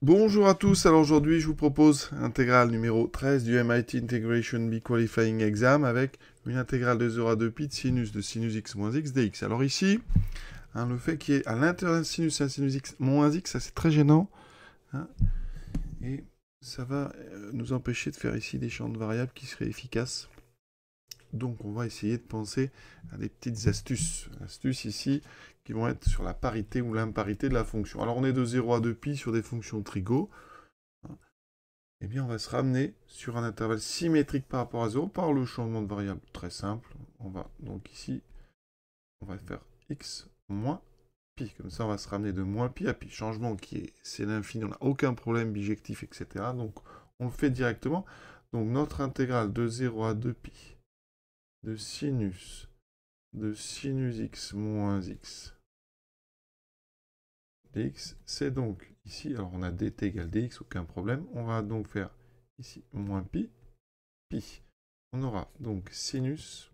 Bonjour à tous, alors aujourd'hui je vous propose l'intégrale numéro 13 du MIT Integration B Qualifying Exam avec une intégrale de 0 à 2 pi de sinus de sinus x moins x dx. Alors ici, hein, le fait qu'il y ait à l'intérieur sinus un sinus x moins x, ça c'est très gênant. Hein, et ça va euh, nous empêcher de faire ici des champs de variables qui seraient efficaces donc on va essayer de penser à des petites astuces. Astuces ici qui vont être sur la parité ou l'imparité de la fonction. Alors on est de 0 à 2π sur des fonctions trigo. Eh bien on va se ramener sur un intervalle symétrique par rapport à 0 par le changement de variable. Très simple. On va donc ici, on va faire x moins pi. Comme ça on va se ramener de moins pi à pi. Changement qui est, c'est l'infini, on n'a aucun problème bijectif, etc. Donc on le fait directement. Donc notre intégrale de 0 à 2 π de sinus de sinus x moins x dx. C'est donc ici, alors on a dt égale dx, aucun problème. On va donc faire ici moins pi, pi. On aura donc sinus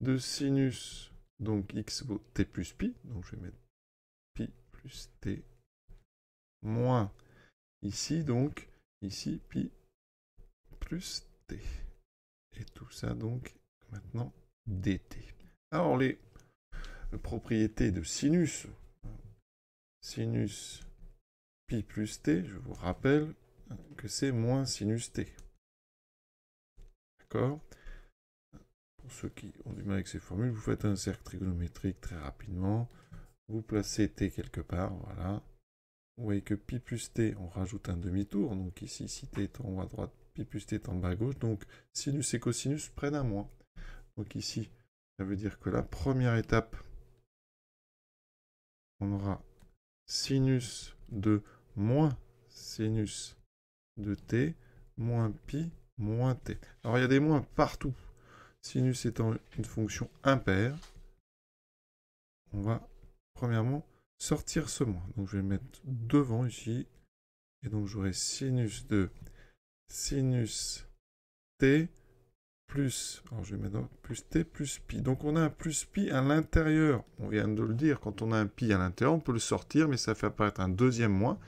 de sinus, donc x vaut t plus pi, donc je vais mettre pi plus t moins ici, donc ici pi plus t. Et tout ça donc maintenant dt. Alors les propriétés de sinus, sinus pi plus t, je vous rappelle que c'est moins sinus t. D'accord Pour ceux qui ont du mal avec ces formules, vous faites un cercle trigonométrique très rapidement, vous placez t quelque part, voilà. Vous voyez que pi plus t, on rajoute un demi-tour, donc ici, si t est en haut à droite, pi plus t est en bas à gauche, donc sinus et cosinus prennent un moins. Donc ici, ça veut dire que la première étape, on aura sinus de moins sinus de t moins pi moins t. Alors il y a des moins partout. Sinus étant une fonction impaire, on va premièrement sortir ce moins. Donc je vais le mettre devant ici. Et donc j'aurai sinus de sinus t plus, alors je vais mettre plus t plus pi. Donc on a un plus pi à l'intérieur. On vient de le dire, quand on a un pi à l'intérieur, on peut le sortir, mais ça fait apparaître un deuxième moins.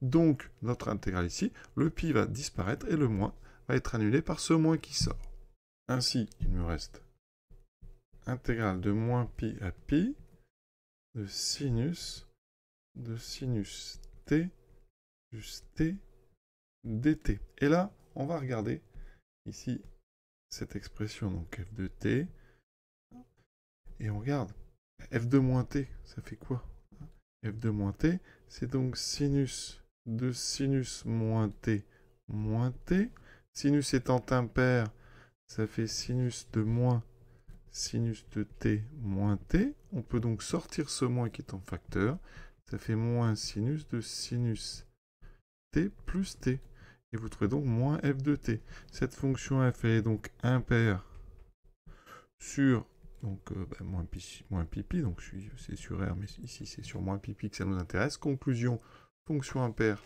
Donc notre intégrale ici, le pi va disparaître et le moins va être annulé par ce moins qui sort. Ainsi, il me reste intégrale de moins pi à pi de sinus de sinus t plus t dt. Et là, on va regarder ici cette expression, donc f de t. Et on regarde, f de moins t, ça fait quoi hein f de moins t, c'est donc sinus de sinus moins t moins t. Sinus étant impair, ça fait sinus de moins sinus de t moins t. On peut donc sortir ce moins qui est en facteur. Ça fait moins sinus de sinus t plus t. Et vous trouvez donc moins f de t. Cette fonction f est donc impaire sur donc euh, bah, moins, pi, pi. donc c'est sur R, mais ici c'est sur moins pi que ça nous intéresse. Conclusion, fonction impaire,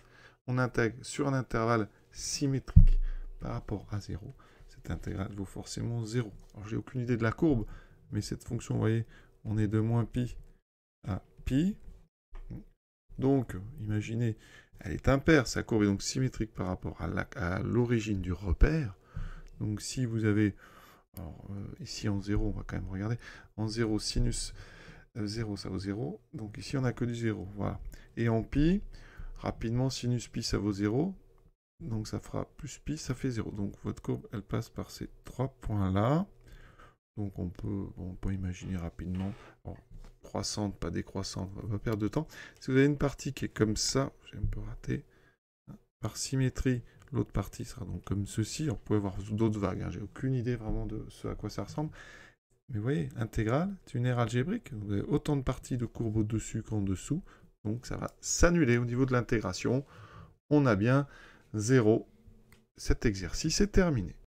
on intègre sur un intervalle symétrique par rapport à 0. Cette intégrale vaut forcément 0. Alors j'ai aucune idée de la courbe, mais cette fonction, vous voyez, on est de moins pi à pi. Donc, imaginez, elle est impaire, sa courbe est donc symétrique par rapport à l'origine du repère. Donc si vous avez, alors, euh, ici en 0, on va quand même regarder, en 0 sinus 0 euh, ça vaut 0, donc ici on n'a que du 0, voilà. Et en pi, rapidement sinus pi ça vaut 0, donc ça fera plus pi, ça fait 0. Donc votre courbe, elle passe par ces trois points-là. Donc on peut, imaginer rapidement, croissante, pas décroissante, on va perdre de temps. Si vous avez une partie qui est comme ça, j'ai un peu raté, par symétrie, l'autre partie sera donc comme ceci. on pourrait avoir d'autres vagues, hein. j'ai aucune idée vraiment de ce à quoi ça ressemble. Mais vous voyez, intégrale, c'est une aire algébrique, vous avez autant de parties de courbe au-dessus qu'en dessous, donc ça va s'annuler au niveau de l'intégration. On a bien 0. Cet exercice est terminé.